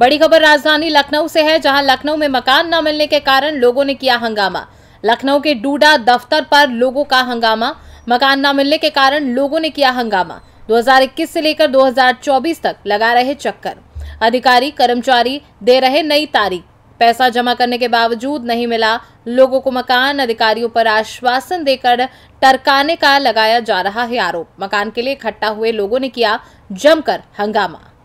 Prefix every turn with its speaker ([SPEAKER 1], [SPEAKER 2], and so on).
[SPEAKER 1] बड़ी खबर राजधानी लखनऊ से है जहां लखनऊ में मकान न मिलने के कारण लोगों ने किया हंगामा लखनऊ के डूडा दफ्तर पर लोगों का हंगामा मकान न मिलने के कारण लोगों ने किया हंगामा 2021 से लेकर 2024 तक लगा रहे चक्कर अधिकारी कर्मचारी दे रहे नई तारीख पैसा जमा करने के बावजूद नहीं मिला लोगों को मकान अधिकारियों पर आश्वासन देकर टरकाने का लगाया जा रहा है आरोप मकान के लिए इकट्ठा हुए लोगों ने किया जमकर हंगामा